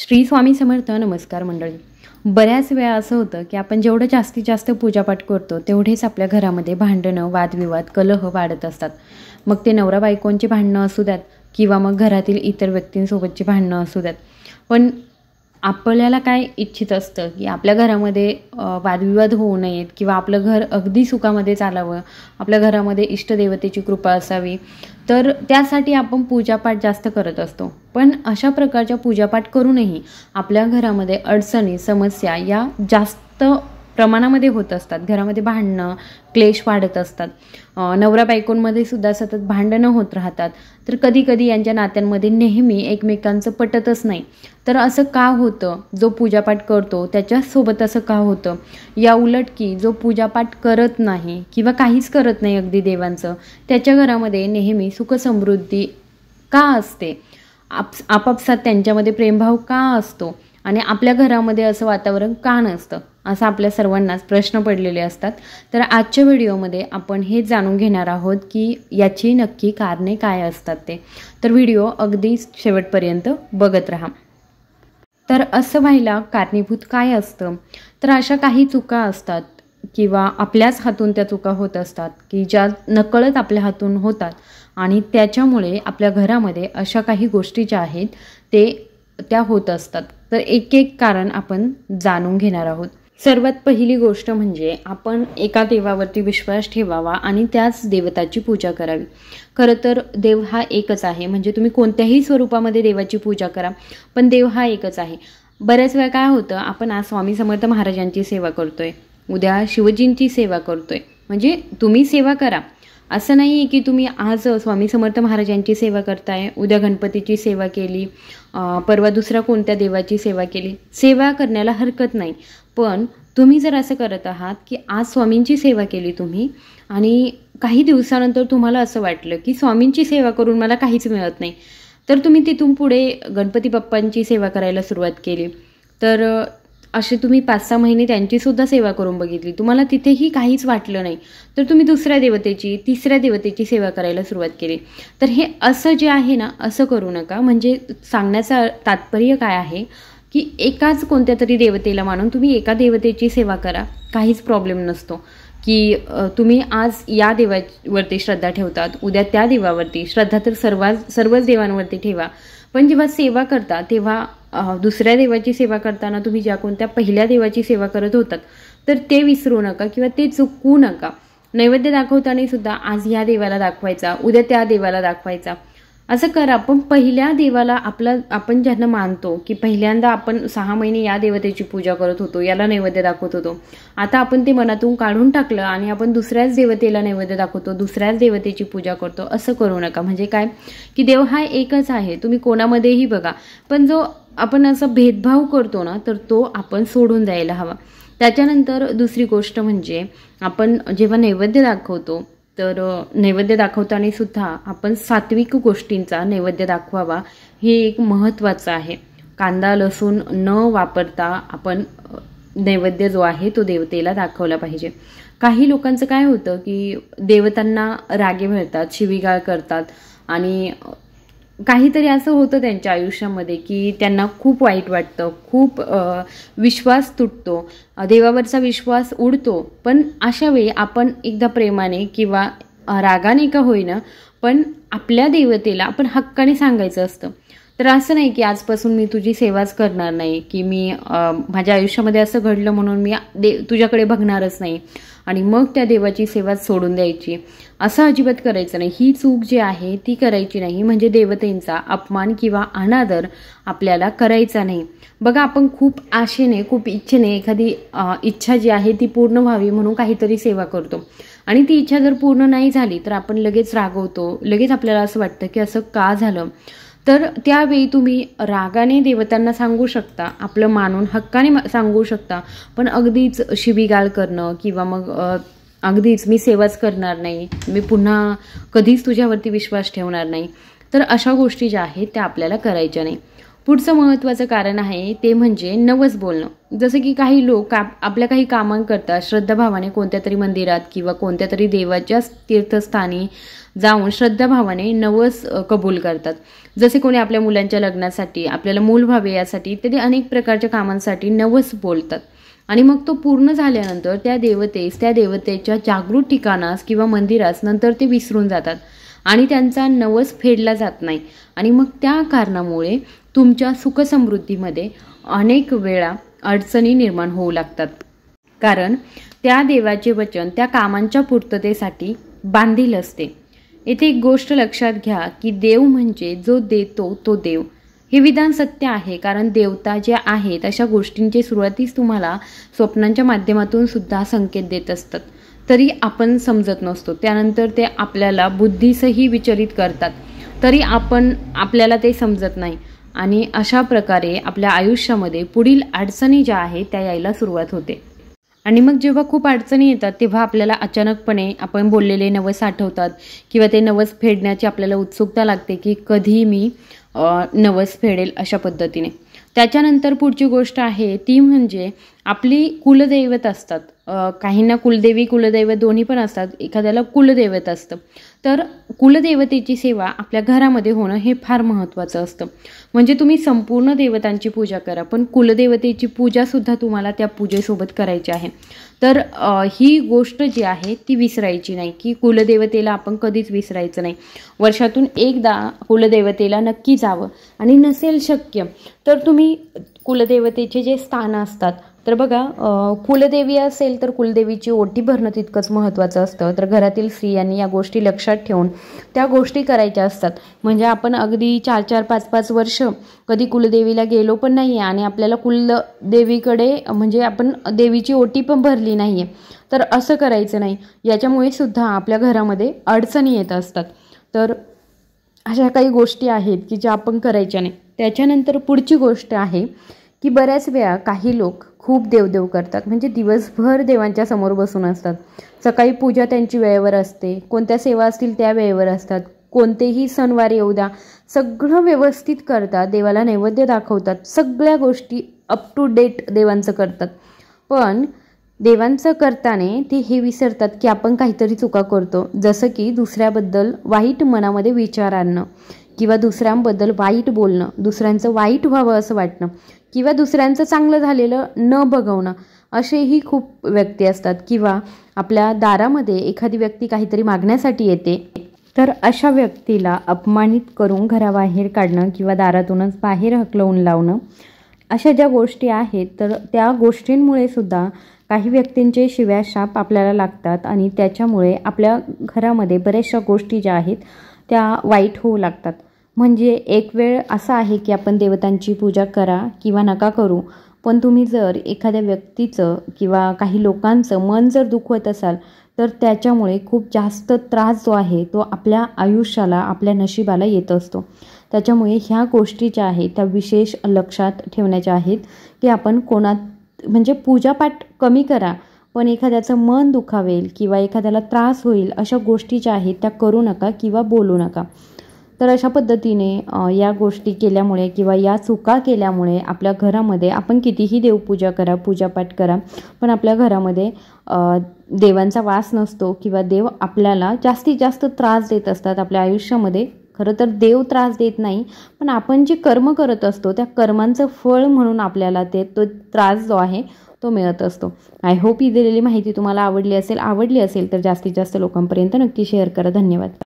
श्री स्वामी समर्थ नमस्कार मंडळी बऱ्याच वेळा असं होतं की आपण जेवढं जास्तीत जास्त पूजापाठ करतो तेवढेच आपल्या घरामध्ये भांडणं वादविवाद कलह वाढत असतात मग ते नवरा बायकोंची भांडणं असू द्यात किंवा मग घरातील इतर व्यक्तींसोबतची भांडणं असू द्यात पण आपल्याला काय इच्छित असतं की आपल्या घरामध्ये वादविवाद होऊ नयेत किंवा आपलं घर अगदी सुखामध्ये चालावं आपल्या घरामध्ये इष्टदेवतेची कृपा असावी तर त्यासाठी आपण पूजापाठ जास्त करत असतो पण अशा प्रकारच्या पूजापाठ करूनही आपल्या घरामध्ये अडचणी समस्या या जास्त प्रमाणामध्ये होत असतात घरामध्ये भांडणं क्लेश वाढत असतात नवरा बायकोंमध्ये सुद्धा सतत भांडणं होत राहतात तर कधी कधी यांच्या नात्यांमध्ये नेहमी एकमेकांचं पटतच नाही तर असं का होतं जो पूजापाठ करतो त्याच्यासोबत असं का होतं या उलट की जो पूजापाठ करत नाही किंवा काहीच करत नाही अगदी देवांचं त्याच्या घरामध्ये नेहमी सुखसमृद्धी का असते आप आपापसात त्यांच्यामध्ये प्रेमभाव का असतो आणि आपल्या घरामध्ये असं वातावरण का नसतं असा आपल्या सर्वांनाच प्रश्न पडलेले असतात तर आजच्या व्हिडिओमध्ये आपण हे जाणून घेणार आहोत की याची नक्की कारणे काय असतात ते तर व्हिडिओ अगदी शेवटपर्यंत बघत राहा तर असं व्हायला कारणीभूत काय असतं तर अशा काही चुका असतात किंवा आपल्याच हातून त्या चुका होत असतात की ज्या नकळत आपल्या हातून होतात आणि त्याच्यामुळे आपल्या घरामध्ये अशा काही गोष्टी ज्या आहेत ते त्या होत असतात तर एक एक कारण आपण जाणून घेणार आहोत सर्वात पहिली गोष्ट म्हणजे आपण एका देवावरती विश्वास ठेवावा आणि त्याच देवताची पूजा करावी खरं तर देव हा एकच आहे म्हणजे तुम्ही कोणत्याही स्वरूपामध्ये देवाची पूजा करा पण देव हा एकच आहे बऱ्याच वेळा काय होतं आपण आज स्वामी समर्थ महाराजांची सेवा करतोय उद्या शिवजींची सेवा करतोय म्हणजे तुम्ही सेवा करा असं नाही आहे की तुम्ही आज स्वामी समर्थ महाराजांची सेवा करताय उद्या गणपतीची सेवा केली परवा दुसरा कोणत्या देवाची सेवा केली सेवा करण्याला हरकत नाही पण तुम्ही जर असं करत आहात की आज स्वामींची सेवा केली तुम्ही आणि काही दिवसानंतर तुम्हाला असं वाटलं की स्वामींची सेवा करून मला काहीच मिळत नाही तर तुम्ही तिथून पुढे गणपती बाप्पांची सेवा करायला सुरुवात केली तर असे तुम्ही पाच सहा महिने त्यांचीसुद्धा सेवा करून बघितली तुम्हाला तिथेही काहीच वाटलं नाही तर तुम्ही दुसऱ्या देवतेची तिसऱ्या देवतेची सेवा करायला सुरुवात केली तर हे असं जे आहे ना असं करू नका म्हणजे सांगण्याचा तात्पर्य काय आहे की एकाच कोणत्या तरी देवतेला मानून तुम्ही एका देवतेची सेवा करा काहीच प्रॉब्लेम नसतो की तुम्ही आज या देवावरती श्रद्धा ठेवतात उद्या त्या देवावरती श्रद्धा तर सर्व सर्वच देवांवरती ठेवा पण जेव्हा सेवा करता तेव्हा दुसऱ्या देवाची सेवा करताना तुम्ही ज्या कोणत्या पहिल्या देवाची सेवा करत होतात तर ते विसरू नका किंवा ते चुकवू नका नैवेद्य दाखवताना सुद्धा आज ह्या देवाला दाखवायचा उद्या त्या देवाला दाखवायचा असं करा पण पहिल्या देवाला आपला आपण ज्यांना मानतो की पहिल्यांदा आपण सहा महिने या देवतेची पूजा करत होतो याला नैवेद्य दाखवत होतो आता आपण ते मनातून काढून टाकलं आणि आपण दुसऱ्याच देवतेला नैवेद्य दाखवतो दुसऱ्याच देवतेची पूजा करतो असं करू नका म्हणजे काय की देव हा एकच आहे तुम्ही कोणामध्येही बघा पण जो आपण असा भेदभाव करतो ना तर तो आपण सोडून द्यायला हवा त्याच्यानंतर दुसरी गोष्ट म्हणजे आपण जेव्हा नैवेद्य दाखवतो तर नैवेद्य दाखवताना सुद्धा आपण सात्विक गोष्टींचा नैवेद्य दाखवावा हे एक महत्त्वाचं आहे कांदा लसूण न वापरता आपण नैवेद्य जो आहे तो देवतेला दाखवला पाहिजे काही लोकांचं काय होतं की देवतांना रागे मिळतात शिवीगाळ करतात आणि काहीतरी असं होतं त्यांच्या आयुष्यामध्ये की त्यांना खूप वाईट वाटतं खूप विश्वास तुटतो देवावरचा विश्वास उडतो पण अशा वेळी आपण एकदा प्रेमाने किंवा रागाने का होईना पण आपल्या देवतेला आपण हक्काने सांगायचं असतं तर असं नाही की आजपासून मी तुझी सेवाच करणार नाही की मी माझ्या आयुष्यामध्ये असं घडलं म्हणून मी दे तुझ्याकडे बघणारच नाही आणि मग त्या देवाची सेवाच सोडून द्यायची असं अजिबात करायचं नाही ही चूक जी आहे ती करायची नाही म्हणजे देवतेंचा अपमान किंवा अनादर आपल्याला करायचा नाही बघा आपण खूप आशेने खूप इच्छेने एखादी इच्छा जी आहे ती पूर्ण व्हावी म्हणून काहीतरी सेवा करतो आणि ती इच्छा जर पूर्ण नाही झाली तर आपण लगेच रागवतो लगेच आपल्याला असं वाटतं की असं का झालं तर त्यावेळी तुम्ही रागाने देवतांना सांगू शकता आपलं मानून हक्काने सांगू शकता पण अगदीच शिबिगाळ करणं किंवा मग अगदीच मी सेवाच करणार नाही मी पुन्हा कधीच तुझ्यावरती विश्वास ठेवणार नाही तर अशा गोष्टी ज्या आहेत त्या आपल्याला करायच्या नाही पुढचं महत्त्वाचं कारण आहे ते म्हणजे नवस बोलणं जसं की काही लोक का आपल्या काही कामांकरता श्रद्धाभावाने कोणत्या तरी मंदिरात किंवा कोणत्या तरी देवाच्या तीर्थस्थानी जाऊन श्रद्धाभावाने नवस कबूल करतात जसे कोणी आपल्या मुलांच्या लग्नासाठी आपल्याला मूल व्हावे यासाठी ते अनेक प्रकारच्या कामांसाठी नवस बोलतात आणि मग तो पूर्ण झाल्यानंतर त्या देवतेस त्या देवतेच्या जागृत ठिकाणास किंवा मंदिरास नंतर ते विसरून जातात आणि त्यांचा नवस फेडला जात नाही आणि मग त्या कारणामुळे तुमच्या सुखसमृद्धीमध्ये अनेक वेळा अडचणी निर्माण होऊ लागतात कारण त्या देवाचे वचन त्या कामांच्या पूर्ततेसाठी बांधील असते येथे एक गोष्ट लक्षात घ्या की देव म्हणजे जो देतो तो देव हे विधान सत्य आहे कारण देवता जे आहेत अशा गोष्टींचे सुरुवातीस तुम्हाला स्वप्नांच्या माध्यमातून सुद्धा संकेत देत असतात तरी आपण समजत नसतो त्यानंतर ते आपल्याला बुद्धीसही विचलित करतात तरी आपण आपल्याला ते समजत नाही आणि अशा प्रकारे आपल्या आयुष्यामध्ये पुढील अडचणी ज्या आहेत त्या यायला सुरुवात होते आणि मग जेव्हा खूप अडचणी येतात तेव्हा आपल्याला अचानकपणे आपण बोललेले नवस आठवतात किंवा ते नवस फेडण्याची आपल्याला उत्सुकता लागते की कधी मी नवस फेडेल अशा पद्धतीने त्याच्यानंतर पुढची गोष्ट आहे ती म्हणजे आपली कुलदैवत असतात काहींना कुलदेवी कुलदैवत दोन्ही पण असतात एखाद्याला कुलदैवत असतं तर कुलदेवतेची सेवा आपल्या घरामध्ये होणं हे फार महत्त्वाचं असतं म्हणजे तुम्ही संपूर्ण देवतांची पूजा करा पण कुलदेवतेची पूजासुद्धा तुम्हाला त्या पूजेसोबत करायची आहे तर ही गोष्ट जी आहे ती विसरायची नाही की कुलदेवतेला आपण कधीच विसरायचं नाही वर्षातून एकदा कुलदेवतेला नक्की जावं आणि नसेल शक्य तर तुम्ही कुलदेवतेचे जे स्थान असतात तर बघा कुलदेवी असेल तर कुलदेवीची ओटी भरणं तितकंच महत्त्वाचं असतं तर घरातील स्त्रियांनी या गोष्टी लक्षात ठेवून त्या गोष्टी करायच्या असतात म्हणजे आपण अगदी चार चार पाच पाच वर्ष कधी कुलदेवीला गेलो पण नाही आहे आणि आपल्याला कुलदेवीकडे म्हणजे आपण देवीची ओटी पण भरली नाही आहे तर असं करायचं नाही याच्यामुळे सुद्धा आपल्या घरामध्ये अडचणी येत असतात तर अशा काही गोष्टी आहेत की ज्या आपण करायच्या नाही त्याच्यानंतर पुढची गोष्ट आहे की बऱ्याच वेळा काही लोक खूप देवदेव करतात म्हणजे दिवसभर देवांच्या समोर बसून असतात सकाळी पूजा त्यांची वेळेवर असते कोणत्या सेवा असतील त्या वेळेवर असतात कोणतेही सणवार येऊ द्या सगळं व्यवस्थित करतात देवाला नैवेद्य दाखवतात सगळ्या गोष्टी अप टू डेट देवांचं करतात पण देवांचं करताने ते हे विसरतात की आपण काहीतरी चुका करतो जसं की दुसऱ्याबद्दल वाईट मनामध्ये विचार आणणं किंवा दुसऱ्यांबद्दल वाईट बोलणं दुसऱ्यांचं वाईट व्हावं असं वाटणं किंवा दुसऱ्यांचं चांगलं झालेलं न बघवणं असेही खूप व्यक्ती असतात किंवा आपल्या दारामध्ये एखादी व्यक्ती काहीतरी मागण्यासाठी येते तर अशा व्यक्तीला अपमानित करून घराबाहेर काढणं किंवा दारातूनच बाहेर हकलवून लावणं अशा ज्या गोष्टी आहेत तर त्या गोष्टींमुळे सुद्धा काही व्यक्तींचे शिव्या शाप आपल्याला लागतात आणि त्याच्यामुळे आपल्या घरामध्ये बऱ्याचशा गोष्टी ज्या आहेत त्या वाईट होऊ लागतात म्हणजे एक वेळ असा आहे की आपण देवतांची पूजा करा किंवा नका करू पण तुम्ही जर एखाद्या व्यक्तीचं किंवा काही लोकांचं मन जर दुखवत असाल तर त्याच्यामुळे खूप जास्त त्रास जो आहे तो आपल्या आयुष्याला आपल्या नशिबाला येत असतो त्याच्यामुळे ह्या गोष्टी ज्या आहेत त्या विशेष लक्षात ठेवण्याच्या आहेत की आपण कोणात म्हणजे पूजापाठ कमी करा पण एखाद्याचं मन दुखावेल किंवा एखाद्याला त्रास होईल अशा गोष्टी ज्या आहेत त्या करू नका किंवा बोलू नका तर अशा पद्धतीने या गोष्टी केल्यामुळे किंवा या चुका केल्यामुळे आपल्या घरामध्ये आपण कितीही देवपूजा करा पूजापाठ करा पण आपल्या घरामध्ये देवांचा वास नसतो किंवा देव आपल्याला जास्तीत जास्त त्रास देत असतात आपल्या आयुष्यामध्ये खरं तर देव त्रास देत नाही पण आपण जे कर्म करत असतो त्या कर्मांचं फळ म्हणून आपल्याला ते तो त्रास जो आहे तो मिळत असतो आय होप ही दिलेली माहिती तुम्हाला आवडली असेल आवडली असेल तर जास्तीत जास्त लोकांपर्यंत नक्की शेअर करा धन्यवाद